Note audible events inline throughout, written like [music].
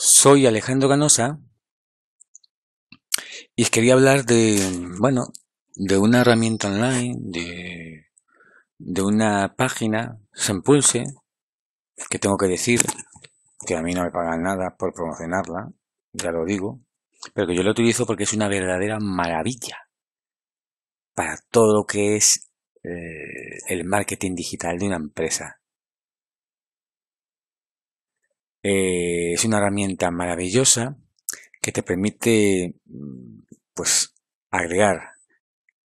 Soy Alejandro Canosa y quería hablar de, bueno, de una herramienta online, de, de una página, Sempulse, que tengo que decir que a mí no me pagan nada por promocionarla, ya lo digo, pero que yo lo utilizo porque es una verdadera maravilla para todo lo que es eh, el marketing digital de una empresa. Eh, es una herramienta maravillosa que te permite, mm, pues, agregar,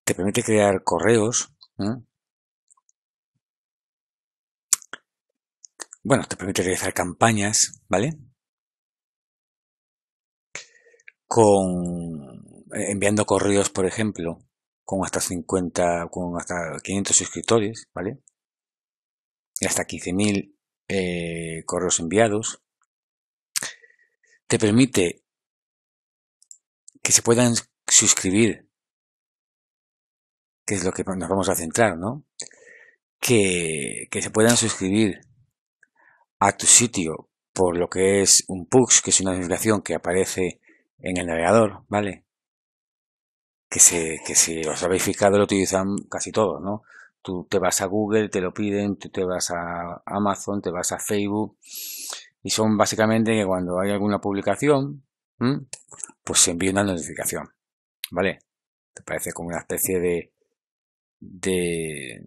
te permite crear correos. Bueno, te permite realizar campañas, ¿vale? Con eh, enviando correos, por ejemplo, con hasta 50, con hasta 500 suscriptores, ¿vale? Y hasta 15.000 eh, correos enviados te permite que se puedan suscribir, que es lo que nos vamos a centrar, ¿no? Que, que se puedan suscribir a tu sitio por lo que es un push, que es una notificación que aparece en el navegador, ¿vale? Que, se, que si os habéis fijado lo utilizan casi todos, ¿no? Tú te vas a Google, te lo piden, tú te vas a Amazon, te vas a Facebook, y son básicamente que cuando hay alguna publicación, pues se envía una notificación, ¿vale? Te parece como una especie de, de,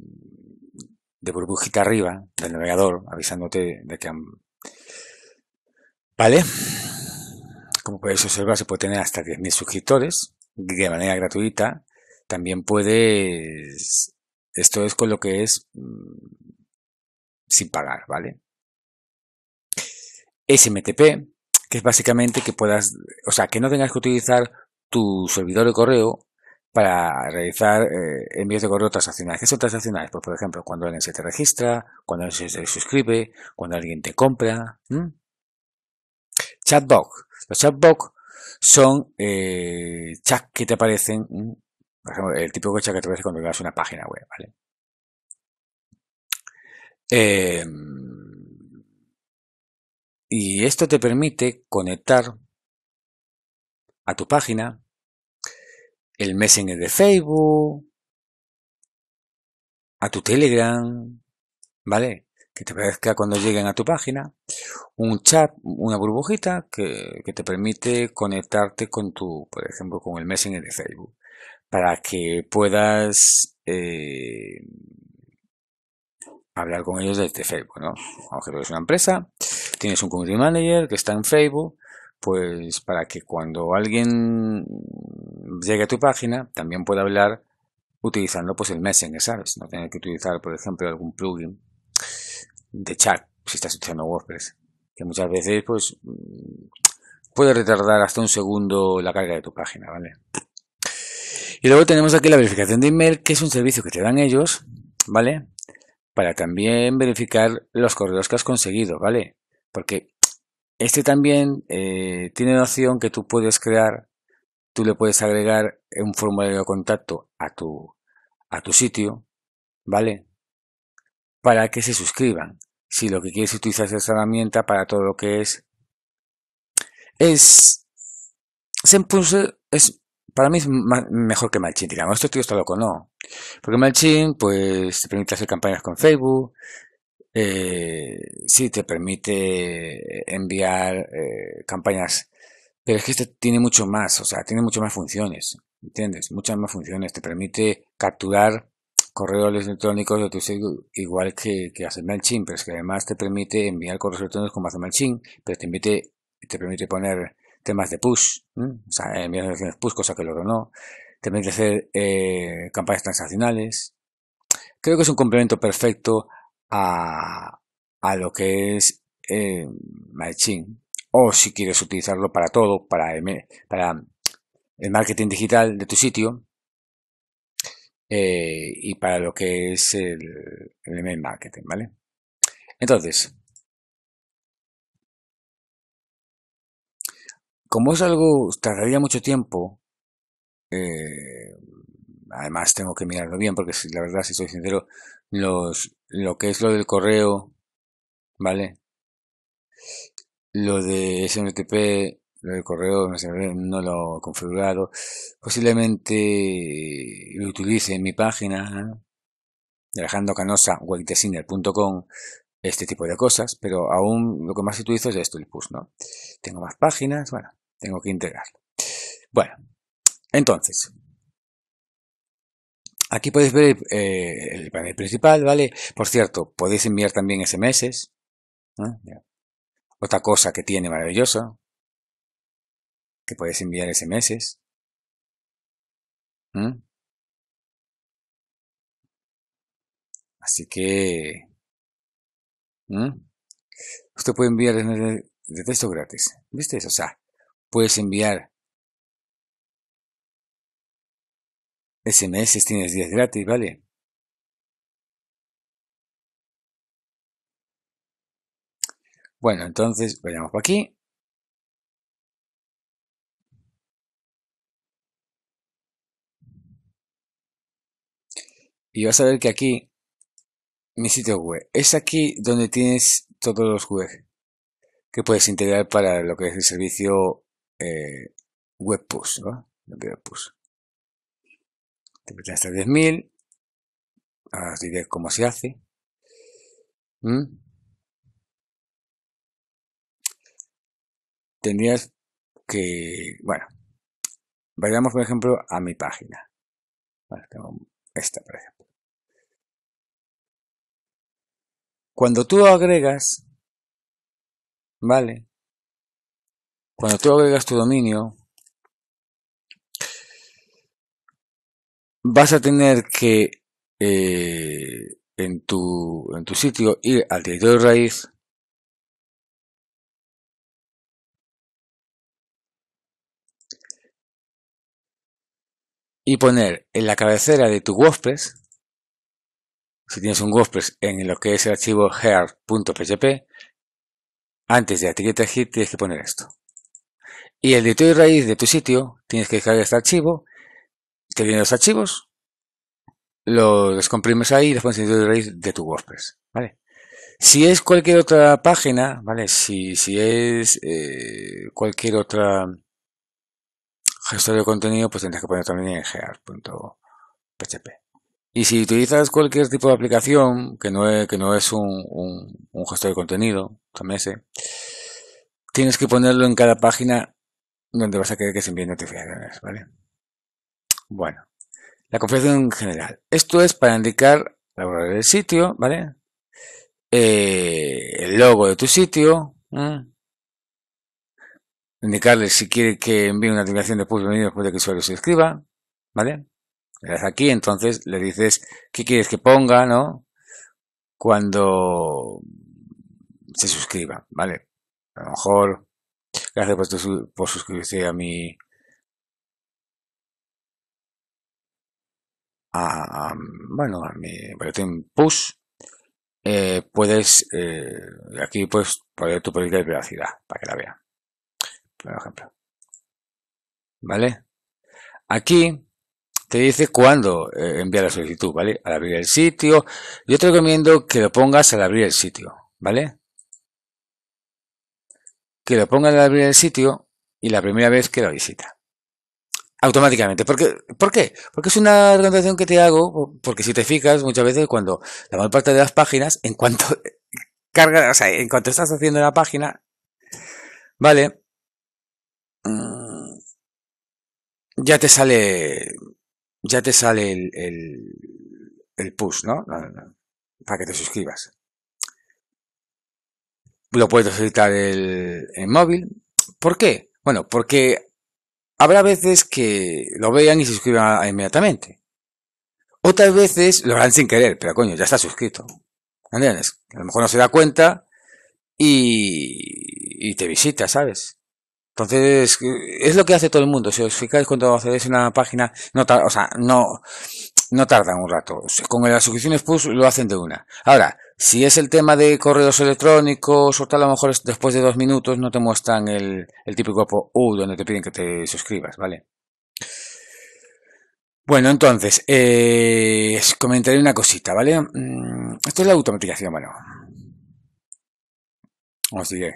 de burbujita arriba del navegador avisándote de que han... ¿Vale? Como podéis observar, se puede tener hasta 10.000 suscriptores de manera gratuita. También puedes... Esto es con lo que es mm, sin pagar, ¿vale? SMTP, que es básicamente que puedas, o sea, que no tengas que utilizar tu servidor de correo para realizar eh, envíos de correo transaccionales. ¿Qué transaccionales? Pues, por ejemplo, cuando alguien se te registra, cuando alguien se suscribe, cuando alguien te compra. ¿Mm? Los chatbox son eh, chats que te aparecen, por ejemplo, el tipo de chat que te aparece cuando llegas a una página web, ¿vale? Em, y esto te permite conectar a tu página el Messenger de Facebook, a tu Telegram, ¿vale? Que te parezca cuando lleguen a tu página, un chat, una burbujita que, que te permite conectarte con tu, por ejemplo, con el Messenger de Facebook, para que puedas eh, hablar con ellos desde Facebook, ¿no? Aunque una empresa, tienes un community manager que está en Facebook, pues para que cuando alguien llegue a tu página también pueda hablar utilizando pues el Messenger, ¿sabes? No tener que utilizar, por ejemplo, algún plugin de chat si estás utilizando WordPress, que muchas veces pues puede retardar hasta un segundo la carga de tu página, ¿vale? Y luego tenemos aquí la verificación de email, que es un servicio que te dan ellos, ¿vale? Para también verificar los correos que has conseguido, ¿vale? Porque este también eh, tiene la opción que tú puedes crear, tú le puedes agregar un formulario de contacto a tu, a tu sitio, ¿vale? Para que se suscriban. Si lo que quieres es utilizar esa herramienta para todo lo que es, es, es para mí es mejor que MailChimp, digamos. Esto tío está loco, no. Porque MailChimp, pues, te permite hacer campañas con Facebook, eh, sí te permite eh, enviar eh, campañas, pero es que este tiene mucho más, o sea, tiene mucho más funciones, ¿entiendes? Muchas más funciones, te permite capturar correos electrónicos de tu sitio igual que, que hacer MailChimp, pero es que además te permite enviar correos electrónicos como hace MailChimp, pero te, permite te permite poner temas de push, o sea, enviar push, cosa que luego no, te permite hacer eh, campañas transaccionales, creo que es un complemento perfecto a, a lo que es eh, O si quieres utilizarlo para todo, para, para el marketing digital de tu sitio eh, y para lo que es el, email marketing, ¿vale? Entonces, como es algo, tardaría mucho tiempo, eh, además tengo que mirarlo bien porque si la verdad, si soy sincero, los, lo que es lo del correo, ¿vale? Lo de SMTP, lo del correo no lo he configurado. Posiblemente lo utilice en mi página, ¿eh? Alejandro Canosa, este tipo de cosas, pero aún lo que más utilizo es esto, el push, ¿no? Tengo más páginas, bueno, tengo que integrarlo. Bueno, entonces, Aquí podéis ver eh, el panel principal, ¿vale? Por cierto, podéis enviar también SMS. Otra cosa que tiene maravillosa, que podéis enviar SMS. Así que... Usted puede enviar de texto gratis. ¿Viste? O sea, puedes enviar SMS tienes 10 gratis, ¿vale? Bueno, entonces vayamos por aquí. Y vas a ver que aquí, mi sitio web, es aquí donde tienes todos los web que puedes integrar para lo que es el servicio eh, web push, te meten hasta 10.000. Ahora diré cómo se hace. ¿Mm? Tendrías que, bueno, vayamos por ejemplo a mi página. esta, por ejemplo. Cuando tú agregas, ¿vale? Cuando tú agregas tu dominio, vas a tener que eh, en, tu, sitio ir al directorio raíz y poner en la cabecera de tu WordPress si tienes un WordPress en lo que es el archivo heart.php, antes de etiqueta hit tienes que poner esto. Y el directorio raíz de tu sitio, tienes que dejar este archivo que vienen los archivos, los descomprimes ahí y después de tu WordPress, ¿vale? Si es cualquier otra página, ¿vale? Si, si es eh, cualquier otra gestor de contenido, pues tienes que poner también en gear.php. Y si utilizas cualquier tipo de aplicación que no es, que no es un, gestor de contenido, también ese, tienes que ponerlo en cada página donde vas a querer que se envíen notificaciones, ¿vale? Bueno, la configuración general. Esto es para indicar la hora del sitio, ¿vale? Eh, el logo de tu sitio. indicarles Indicarle si quiere que envíe una notificación de push después de que el usuario se escriba ¿vale? Le aquí, entonces le dices qué quieres que ponga, ¿no? Cuando se suscriba, ¿vale? A lo mejor, gracias por, suscribirse por a mi bueno, a mi boletín push, eh, puedes, eh, aquí pues, poner tu política de privacidad para que la vean. Por ejemplo. ¿Vale? Aquí te dice cuándo envía eh, enviar la solicitud, ¿vale? Al abrir el sitio. Yo te recomiendo que lo pongas al abrir el sitio, ¿vale? Que lo pongas al abrir el sitio y la primera vez que lo visita. Automáticamente. porque ¿Por qué? Porque es una organización que te hago, porque si te fijas, muchas veces cuando la mayor parte de las páginas, en cuanto [laughs] carga, o sea, en cuanto estás haciendo la página, ¿vale? Mm, ya te sale, ya te sale el, el, el push, ¿no? Para que te suscribas. Lo puedes facilitar el, móvil. ¿Por qué? Bueno, porque Habrá veces que lo vean y se suscriban inmediatamente. Otras veces lo harán sin querer, pero coño, ya está suscrito. A lo mejor no se da cuenta y, te visita, ¿sabes? Entonces, es lo que hace todo el mundo. Si os fijáis cuando accedéis a una página, no, o sea, no, no tardan un rato. Con las suscripciones push lo hacen de una. Ahora, si es el tema de correos electrónicos o tal, a lo mejor después de dos minutos no te muestran el, típico U donde te piden que te suscribas, ¿vale? Bueno, entonces, eh, comentaré una cosita, ¿vale? Mm, esto es la automatización, bueno. Os seguir.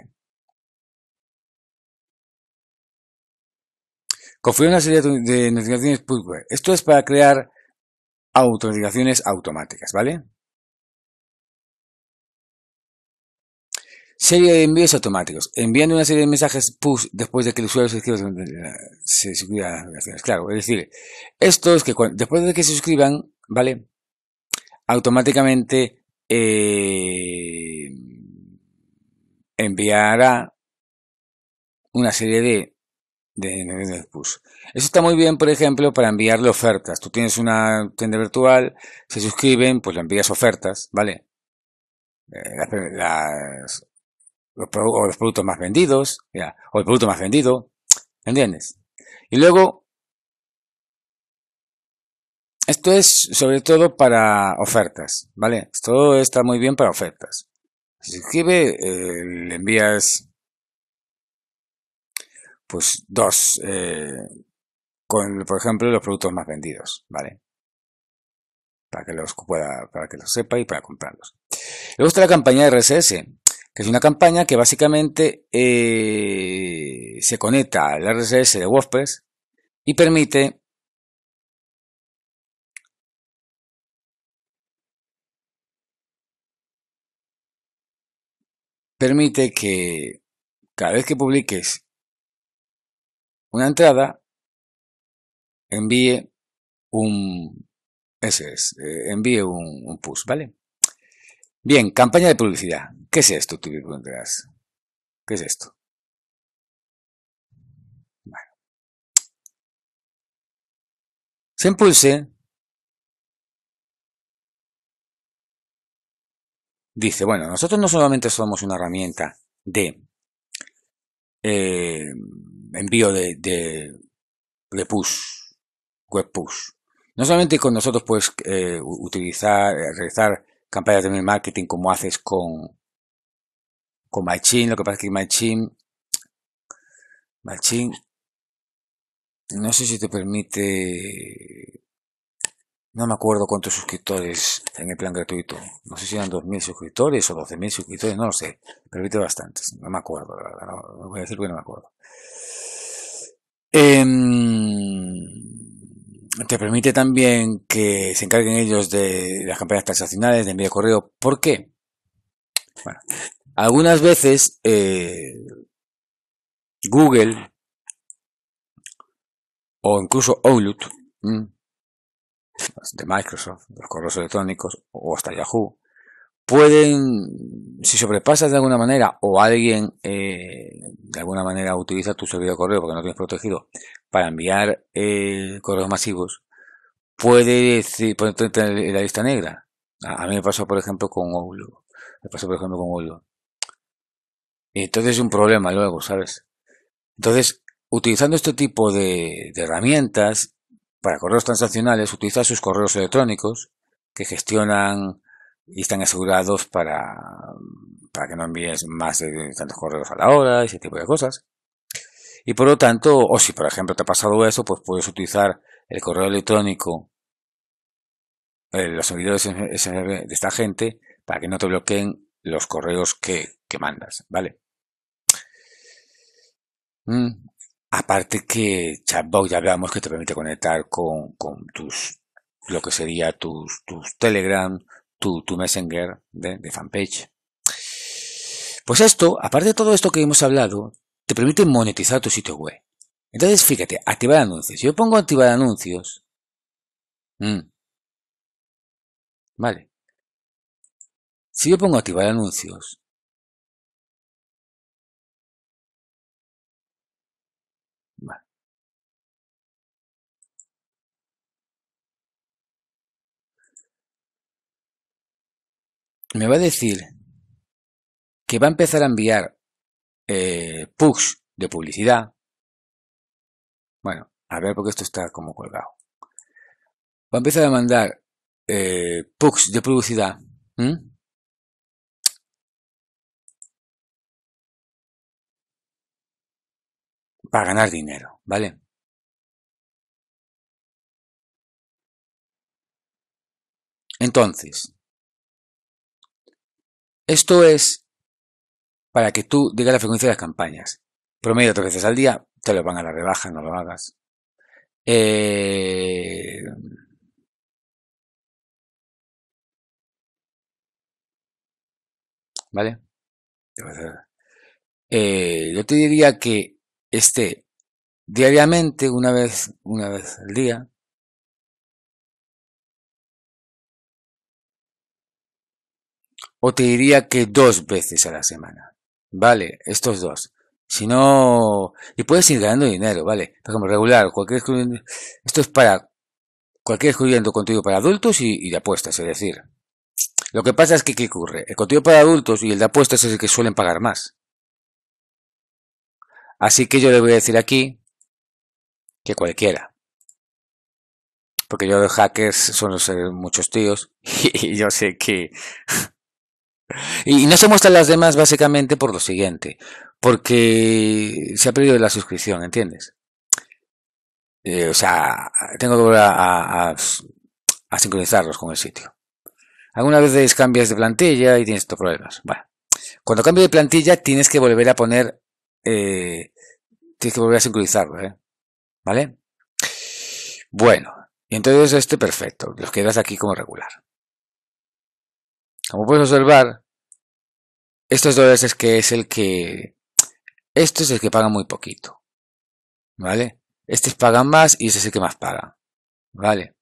en una serie de notificaciones Esto es para crear automatizaciones automáticas, ¿vale? Serie de envíos automáticos. Enviando una serie de mensajes push después de que el usuario se suscriba, las relaciones Claro, es decir, esto es que después de que se suscriban, ¿vale? Automáticamente eh, enviará una serie de, de, de, push. Eso está muy bien, por ejemplo, para enviarle ofertas. Tú tienes una tienda virtual, se suscriben, pues le envías ofertas, ¿vale? Eh, las los, o los productos más vendidos, ya, o el producto más vendido, ¿entiendes? Y luego, esto es sobre todo para ofertas, ¿vale? Todo está muy bien para ofertas. Si escribe, eh, le envías pues dos, eh, con, por ejemplo, los productos más vendidos, ¿vale? Para que los pueda, para que lo sepa y para comprarlos. Le gusta la campaña de RSS, es una campaña que básicamente eh, se conecta al RSS de WordPress y permite permite que cada vez que publiques una entrada envíe un eh, envíe un push, ¿vale? Bien, campaña de publicidad. ¿Qué es esto? Tú ¿Qué es esto? Bueno. Se impulse. Dice, bueno, nosotros no solamente somos una herramienta de eh, envío de, push, web push. No solamente con nosotros puedes eh, utilizar, realizar campañas de marketing como haces con, con MyChin. Lo que pasa es que MyChin, MyChin, no sé si te permite, no me acuerdo cuántos suscriptores en el plan gratuito. No sé si eran 2.000 suscriptores o 12.000 suscriptores, no lo sé. Permite bastantes, no me acuerdo, voy a decir que no me acuerdo. Em, te permite también que se encarguen ellos de las campañas transaccionales, de envío de correo. ¿Por qué? Bueno, algunas veces eh, Google o incluso Outlook, mm, de Microsoft, los correos electrónicos o hasta Yahoo, pueden, si sobrepasas de alguna manera o alguien eh, de alguna manera utiliza tu servidor de correo porque no tienes protegido para enviar eh, correos masivos, puede decir, en la lista negra. A, mí me pasó, por ejemplo, con Oulu. Me pasó, por ejemplo, con Outlook. Y entonces es un problema luego, ¿sabes? Entonces, utilizando este tipo de herramientas para correos transaccionales, utiliza sus correos electrónicos que gestionan y están asegurados para, para que no envíes más de tantos correos a la hora, y ese tipo de cosas. Y por lo tanto, o si por ejemplo te ha pasado eso, pues puedes utilizar el correo electrónico, eh, los servidores de esta gente, para que no te bloqueen los correos que, mandas, ¿vale? Mm, aparte que Chatbot ya hablamos que te permite conectar con, con tus, lo que sería tus, tus Telegram, tu, tu messenger de, de fanpage. Pues esto, aparte de todo esto que hemos hablado, te permite monetizar tu sitio web. Entonces, fíjate, activar anuncios. Si Yo pongo activar anuncios. Mm, vale. Si yo pongo activar anuncios, me va a decir que va a empezar a enviar eh, de publicidad. Bueno, a ver porque esto está como colgado. Va a empezar a mandar eh, de publicidad. Para ganar dinero, ¿vale? Entonces, esto es para que tú digas la frecuencia de las campañas. Promedio tres veces al día, te lo van a la rebaja, no lo hagas. Eh, ¿Vale? Eh, yo te diría que esté diariamente, una vez, una vez al día, o te diría que dos veces a la semana. Vale, estos dos. Si no, y puedes ir ganando dinero, vale. Por ejemplo, regular, cualquier esto es para cualquier excluyendo contenido para adultos y, de apuestas, es decir. Lo que pasa es que, ¿qué ocurre? El contenido para adultos y el de apuestas es el que suelen pagar más. Así que yo le voy a decir aquí que cualquiera. Porque yo de hackers son los, eh, muchos tíos [laughs] y yo sé que y, no se muestran las demás básicamente por lo siguiente, porque se ha perdido la suscripción, ¿entiendes? Eh, o sea, tengo que volver a, sincronizarlos con el sitio. Algunas veces cambias de plantilla y tienes estos problemas. Bueno, cuando cambio de plantilla tienes que volver a poner, eh, tienes que volver a sincronizarlo, ¿eh? ¿vale? Bueno, y entonces este perfecto, los quedas aquí como regular. Como puedes observar, estos dólares es que es el que... Este es el que paga muy poquito. ¿Vale? Este paga más y ese es el que más paga. ¿Vale?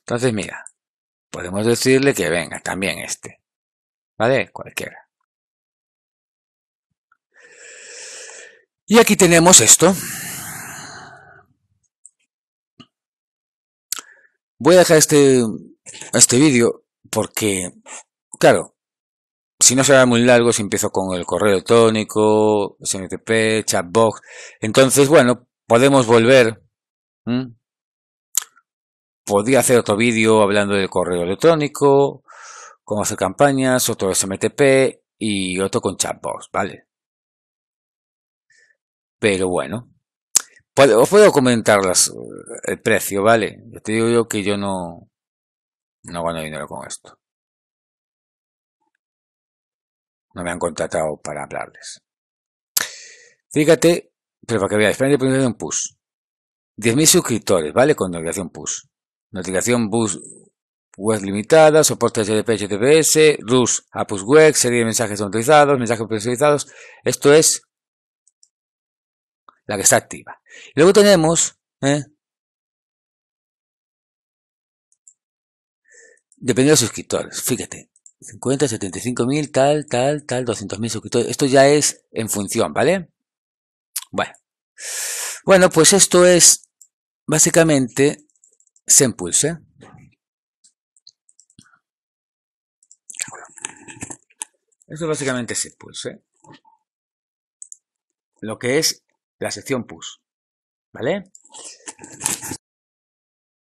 Entonces, mira, podemos decirle que venga también este. ¿Vale? Cualquiera. Y aquí tenemos esto. Voy a dejar este, este vídeo porque, claro, si no será muy largo, si empiezo con el correo electrónico, SMTP, chatbox, entonces, bueno, podemos volver. Podría hacer otro vídeo hablando del correo electrónico, cómo hacer campañas, otro SMTP y otro con chatbox, ¿vale? Pero bueno, os puedo comentar el precio, ¿vale? Te digo yo que yo no, no gano dinero con esto. No me han contratado para hablarles. Fíjate, pero para que veáis, Primero de un push. 10.000 suscriptores, ¿vale? Con notificación push. Notificación push web limitada, soporte HTTP, HTTPS, RUS, push Web, serie de mensajes autorizados, mensajes personalizados. Esto es la que está activa. Luego tenemos ¿eh? Dependiendo de suscriptores, fíjate. 50, 75 mil, tal, tal, tal, 200 mil suscriptores. Esto ya es en función, ¿vale? Bueno. Bueno, pues esto es básicamente se impulse. Esto básicamente se Lo que es la sección push. ¿Vale?